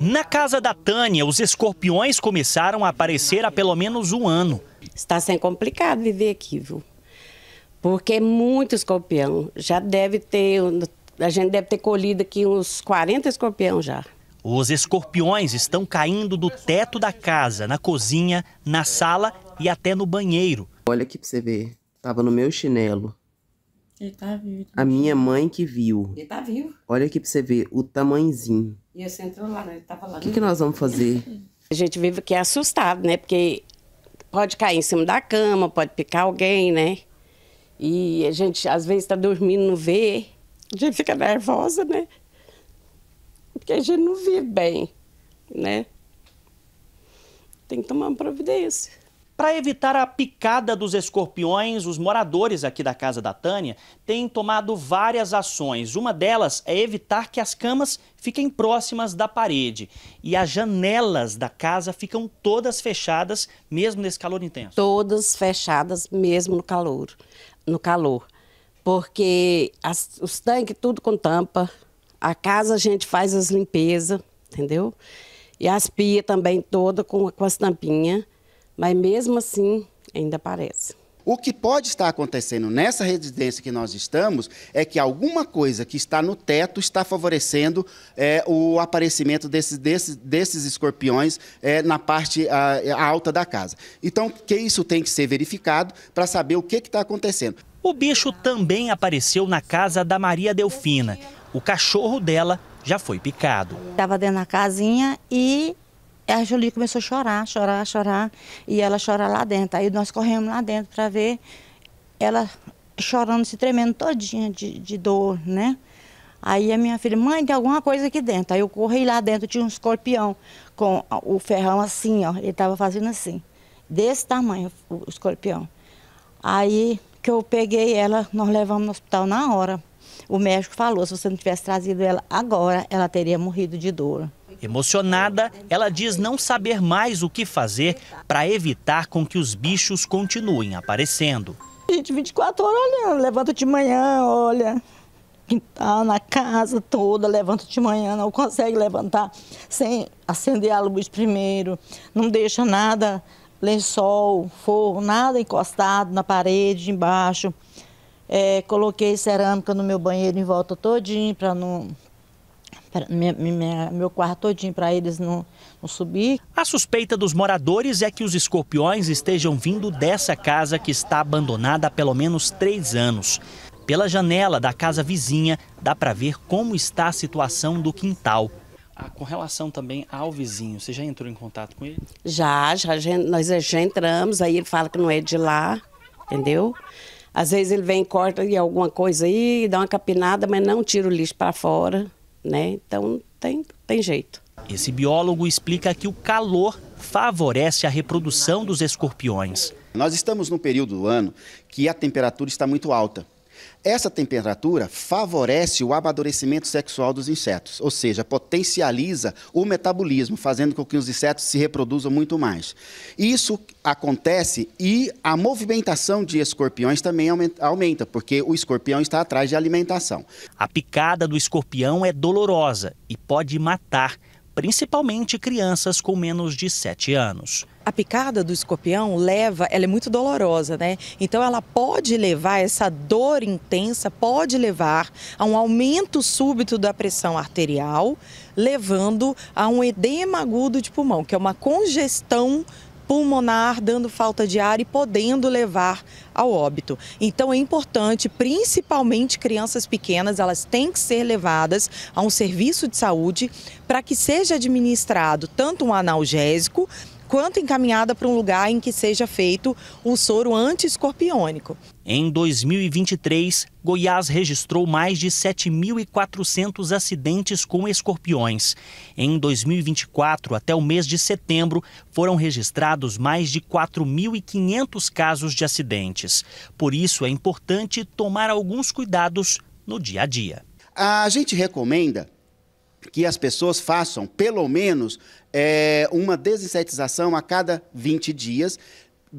Na casa da Tânia, os escorpiões começaram a aparecer há pelo menos um ano. Está sendo complicado viver aqui, viu? Porque é muito escorpião. Já deve ter, a gente deve ter colhido aqui uns 40 escorpião já. Os escorpiões estão caindo do teto da casa, na cozinha, na sala e até no banheiro. Olha aqui para você ver. estava no meu chinelo. Ele tá vivo. A minha mãe que viu. Ele tá vivo. Olha aqui pra você ver o tamanzinho. E você entrou lá, né? Ele tava lá. O que, que nós vamos fazer? A gente vive aqui assustado, né? Porque pode cair em cima da cama, pode picar alguém, né? E a gente, às vezes, tá dormindo, não vê. A gente fica nervosa, né? Porque a gente não vive bem, né? Tem que tomar uma providência. Para evitar a picada dos escorpiões, os moradores aqui da casa da Tânia têm tomado várias ações. Uma delas é evitar que as camas fiquem próximas da parede e as janelas da casa ficam todas fechadas, mesmo nesse calor intenso. Todas fechadas, mesmo no calor, no calor, porque as, os tanques tudo com tampa, a casa a gente faz as limpezas, entendeu? E as pia também toda com, com as tampinhas mas mesmo assim ainda aparece. O que pode estar acontecendo nessa residência que nós estamos é que alguma coisa que está no teto está favorecendo é, o aparecimento desses, desses, desses escorpiões é, na parte a, alta da casa. Então, que isso tem que ser verificado para saber o que está acontecendo. O bicho também apareceu na casa da Maria Delfina. O cachorro dela já foi picado. Estava dentro da casinha e é, a Jolie começou a chorar, chorar, chorar. E ela chora lá dentro. Aí nós corremos lá dentro para ver ela chorando, se tremendo todinha de, de dor, né? Aí a minha filha, mãe, tem alguma coisa aqui dentro. Aí eu corri lá dentro, tinha um escorpião com o ferrão assim, ó. Ele tava fazendo assim, desse tamanho, o escorpião. Aí que eu peguei ela, nós levamos no hospital na hora. O médico falou, se você não tivesse trazido ela agora, ela teria morrido de dor. Emocionada, ela diz não saber mais o que fazer para evitar com que os bichos continuem aparecendo. A gente 24 horas olhando, levanta de manhã, olha, quintal, tá na casa toda, levanta de manhã, não consegue levantar sem acender a luz primeiro, não deixa nada, lençol, forro, nada encostado na parede, embaixo. É, coloquei cerâmica no meu banheiro em volta todinho para não meu quarto todinho para eles não, não subir. A suspeita dos moradores é que os escorpiões estejam vindo dessa casa que está abandonada há pelo menos três anos. Pela janela da casa vizinha, dá para ver como está a situação do quintal. Ah, com relação também ao vizinho, você já entrou em contato com ele? Já, já, nós já entramos, aí ele fala que não é de lá, entendeu? Às vezes ele vem, corta alguma coisa aí, dá uma capinada, mas não tira o lixo para fora né? Então tem, tem jeito. Esse biólogo explica que o calor favorece a reprodução dos escorpiões. Nós estamos num período do ano que a temperatura está muito alta. Essa temperatura favorece o amadurecimento sexual dos insetos, ou seja, potencializa o metabolismo, fazendo com que os insetos se reproduzam muito mais. Isso acontece e a movimentação de escorpiões também aumenta, porque o escorpião está atrás de alimentação. A picada do escorpião é dolorosa e pode matar, principalmente crianças com menos de 7 anos a picada do escorpião leva, ela é muito dolorosa, né? Então ela pode levar, essa dor intensa pode levar a um aumento súbito da pressão arterial, levando a um edema agudo de pulmão, que é uma congestão pulmonar, dando falta de ar e podendo levar ao óbito. Então é importante, principalmente crianças pequenas, elas têm que ser levadas a um serviço de saúde para que seja administrado tanto um analgésico quanto encaminhada para um lugar em que seja feito o soro antiescorpiônico. Em 2023, Goiás registrou mais de 7.400 acidentes com escorpiões. Em 2024, até o mês de setembro, foram registrados mais de 4.500 casos de acidentes. Por isso, é importante tomar alguns cuidados no dia a dia. A gente recomenda que as pessoas façam pelo menos é, uma desinsetização a cada 20 dias.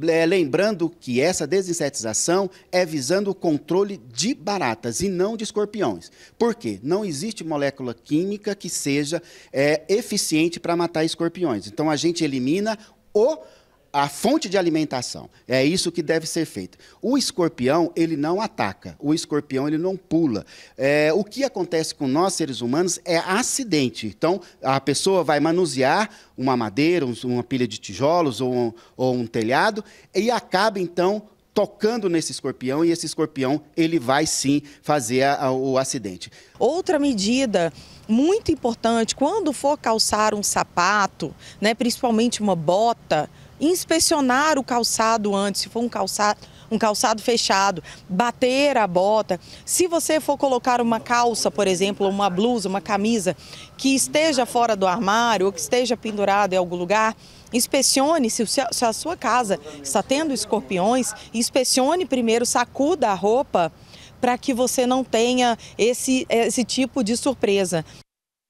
É, lembrando que essa desinsetização é visando o controle de baratas e não de escorpiões. Por quê? Não existe molécula química que seja é, eficiente para matar escorpiões. Então a gente elimina o a fonte de alimentação. É isso que deve ser feito. O escorpião, ele não ataca. O escorpião, ele não pula. É, o que acontece com nós, seres humanos, é acidente. Então, a pessoa vai manusear uma madeira, uma pilha de tijolos ou um, ou um telhado e acaba, então, tocando nesse escorpião e esse escorpião ele vai sim fazer a, a, o acidente. Outra medida muito importante quando for calçar um sapato, né, principalmente uma bota, inspecionar o calçado antes, se for um calçado, um calçado fechado, bater a bota. Se você for colocar uma calça, por exemplo, uma blusa, uma camisa que esteja fora do armário ou que esteja pendurada em algum lugar, Inspecione se a sua casa está tendo escorpiões, inspecione primeiro, sacuda a roupa para que você não tenha esse, esse tipo de surpresa.